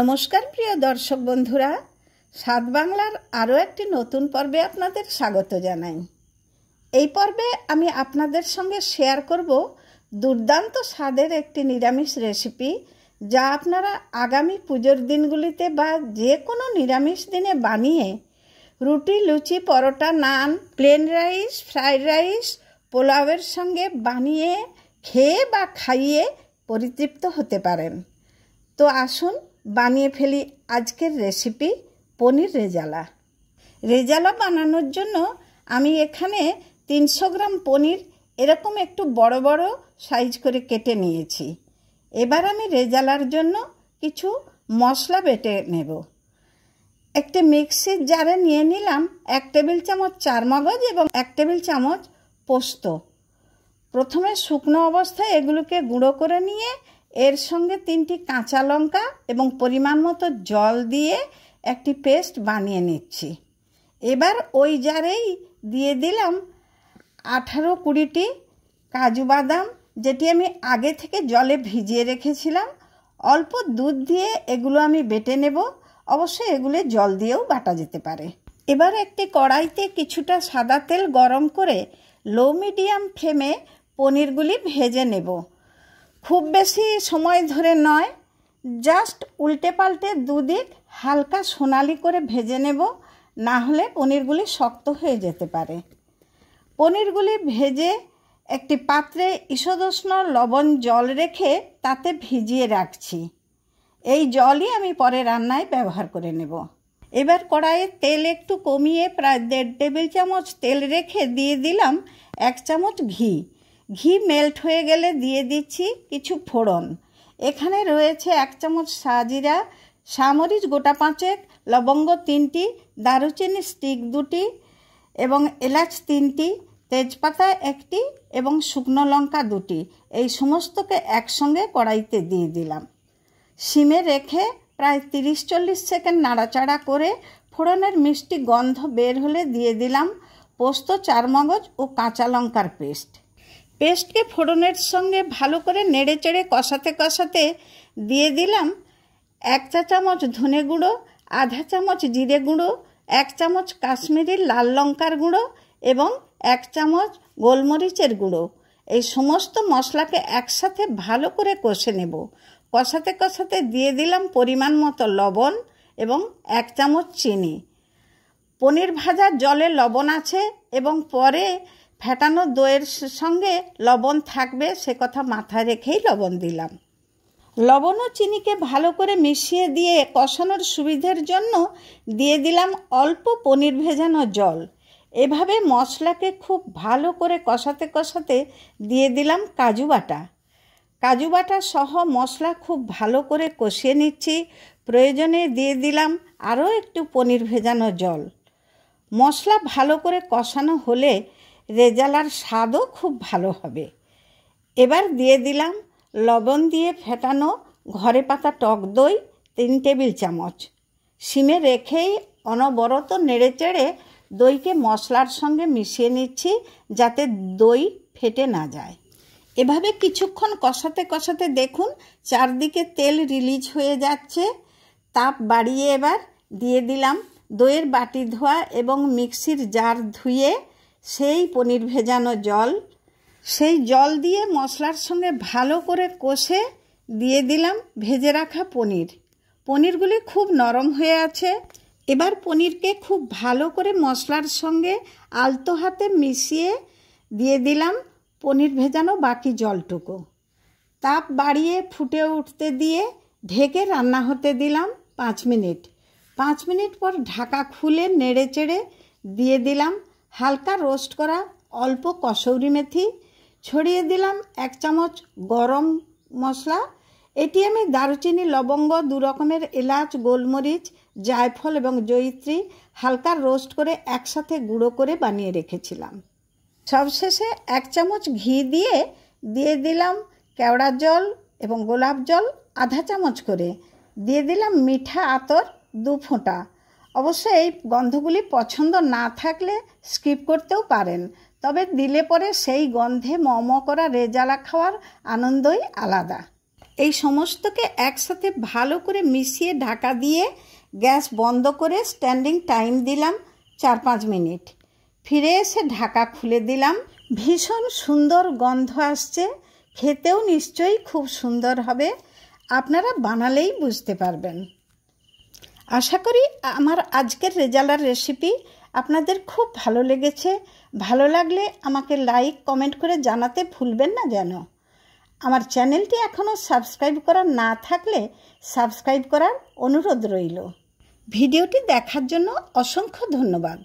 নমস্কার প্রিয় দর্শক বন্ধুরা সাত বাংলার আরও একটি নতুন পর্বে আপনাদের স্বাগত জানাই এই পর্বে আমি আপনাদের সঙ্গে শেয়ার করব দুর্দান্ত স্বাদের একটি নিরামিষ রেসিপি যা আপনারা আগামী পুজোর দিনগুলিতে বা যে কোনো নিরামিষ দিনে বানিয়ে রুটি luchi paratha naan plain rice fried rice পোলাওয়ের সঙ্গে বানিয়ে খেয়ে বা খাইয়ে পরিতৃপ্ত হতে পারেন তো আসুন বানিয়ে ফেলি আজকের রেসিপি পনির রেজালা রেজালা বানানোর জন্য আমি এখানে তিনশো গ্রাম পনির এরকম একটু বড় বড় সাইজ করে কেটে নিয়েছি এবার আমি রেজালার জন্য কিছু মশলা বেটে নেব একটি মিক্সির জারে নিয়ে নিলাম এক টেবিল চামচ চার মগজ এবং এক টেবিল চামচ পোস্ত প্রথমে শুকনো অবস্থায় এগুলোকে গুঁড়ো করে নিয়ে এর সঙ্গে তিনটি কাঁচা লঙ্কা এবং পরিমাণ মতো জল দিয়ে একটি পেস্ট বানিয়ে নিচ্ছি এবার ওই জারেই দিয়ে দিলাম আঠারো কুড়িটি কাজু বাদাম যেটি আমি আগে থেকে জলে ভিজিয়ে রেখেছিলাম অল্প দুধ দিয়ে এগুলো আমি বেটে নেব অবশ্যই এগুলো জল দিয়েও বাটা যেতে পারে এবার একটি কড়াইতে কিছুটা সাদা তেল গরম করে লো মিডিয়াম ফ্লেমে পনিরগুলি ভেজে নেব খুব বেশি সময় ধরে নয় জাস্ট উল্টে পাল্টে দুদিক হালকা সোনালি করে ভেজে নেব না হলে পনিরগুলি শক্ত হয়ে যেতে পারে পনিরগুলি ভেজে একটি পাত্রে ইসদোষ্ণ লবণ জল রেখে তাতে ভিজিয়ে রাখছি এই জলই আমি পরে রান্নায় ব্যবহার করে নেব এবার কড়াইয়ে তেল একটু কমিয়ে প্রায় দেড় টেবিল চামচ তেল রেখে দিয়ে দিলাম এক চামচ ঘি ঘি মেল্ট হয়ে গেলে দিয়ে দিচ্ছি কিছু ফোড়ন এখানে রয়েছে এক চামচ সাজিরা সামরিচ গোটা পাঁচেক লবঙ্গ তিনটি দারুচিনি স্টিক দুটি এবং এলাচ তিনটি তেজপাতা একটি এবং শুকনো লঙ্কা দুটি এই সমস্তকে একসঙ্গে কড়াইতে দিয়ে দিলাম সিমে রেখে প্রায় তিরিশ চল্লিশ সেকেন্ড নাড়াচাড়া করে ফোড়নের মিষ্টি গন্ধ বের হলে দিয়ে দিলাম পোস্ত চারমগজ ও কাঁচা লঙ্কার পেস্ট পেস্টকে ফোড়নের সঙ্গে ভালো করে নেড়ে চেড়ে কষাতে কষাতে দিয়ে দিলাম এক চা চামচ ধনে গুঁড়ো আধা চামচ জিরে গুঁড়ো এক চামচ কাশ্মীরি লাল লঙ্কার গুঁড়ো এবং এক চামচ গোলমরিচের গুঁড়ো এই সমস্ত মশলাকে একসাথে ভালো করে কষে নেব কষাতে কষাতে দিয়ে দিলাম পরিমাণ মতো লবণ এবং এক চামচ চিনি পনির ভাজার জলে লবণ আছে এবং পরে ফেটানো দইয়ের সঙ্গে লবণ থাকবে সে কথা মাথায় রেখেই লবণ দিলাম লবণ ও চিনিকে ভালো করে মিশিয়ে দিয়ে কষানোর সুবিধের জন্য দিয়ে দিলাম অল্প পনির ভেজানো জল এভাবে মশলাকে খুব ভালো করে কষাতে কষাতে দিয়ে দিলাম কাজু বাটা কাজু বাটা সহ মশলা খুব ভালো করে কষিয়ে নিচ্ছি প্রয়োজনে দিয়ে দিলাম আরও একটু পনির ভেজানো জল মশলা ভালো করে কষানো হলে রেজালার স্বাদও খুব ভালো হবে এবার দিয়ে দিলাম লবণ দিয়ে ফেটানো ঘরে পাতা টক দই তিন টেবিল চামচ সিমে রেখেই অনবরত নেড়ে চেড়ে দইকে মশলার সঙ্গে মিশিয়ে নিচ্ছি যাতে দই ফেটে না যায় এভাবে কিছুক্ষণ কষাতে কষাতে দেখুন চারদিকে তেল রিলিজ হয়ে যাচ্ছে তাপ বাড়িয়ে এবার দিয়ে দিলাম দইয়ের বাটি ধোয়া এবং মিক্সির জার ধুয়ে সেই পনির ভেজানো জল সেই জল দিয়ে মশলার সঙ্গে ভালো করে কষে দিয়ে দিলাম ভেজে রাখা পনির পনিরগুলি খুব নরম হয়ে আছে এবার পনিরকে খুব ভালো করে মশলার সঙ্গে আলতো হাতে মিশিয়ে দিয়ে দিলাম পনির ভেজানো বাকি জলটুকু তাপ বাড়িয়ে ফুটে উঠতে দিয়ে ঢেকে রান্না হতে দিলাম পাঁচ মিনিট পাঁচ মিনিট পর ঢাকা খুলে নেড়ে চেড়ে দিয়ে দিলাম হালকা রোস্ট করা অল্প কসৌরি মেথি ছড়িয়ে দিলাম এক চামচ গরম মশলা এটি আমি দারুচিনি লবঙ্গ দু রকমের এলাচ গোলমরিচ জায়ফল এবং জয়িত্রী হালকা রোস্ট করে একসাথে গুঁড়ো করে বানিয়ে রেখেছিলাম সবশেষে এক চামচ ঘি দিয়ে দিয়ে দিলাম কেওড়া জল এবং গোলাপ জল আধা চামচ করে দিয়ে দিলাম মিঠা আতর দু ফোঁটা অবশ্য এই গন্ধগুলি পছন্দ না থাকলে স্কিপ করতেও পারেন তবে দিলে পরে সেই গন্ধে মম করা রেজালা খাওয়ার আনন্দই আলাদা এই সমস্তকে একসাথে ভালো করে মিশিয়ে ঢাকা দিয়ে গ্যাস বন্ধ করে স্ট্যান্ডিং টাইম দিলাম চার পাঁচ মিনিট ফিরে এসে ঢাকা খুলে দিলাম ভীষণ সুন্দর গন্ধ আসছে খেতেও নিশ্চয়ই খুব সুন্দর হবে আপনারা বানালেই বুঝতে পারবেন আশা করি আমার আজকের রেজালার রেসিপি আপনাদের খুব ভালো লেগেছে ভালো লাগলে আমাকে লাইক কমেন্ট করে জানাতে ভুলবেন না যেন আমার চ্যানেলটি এখনও সাবস্ক্রাইব করা না থাকলে সাবস্ক্রাইব করার অনুরোধ রইল ভিডিওটি দেখার জন্য অসংখ্য ধন্যবাদ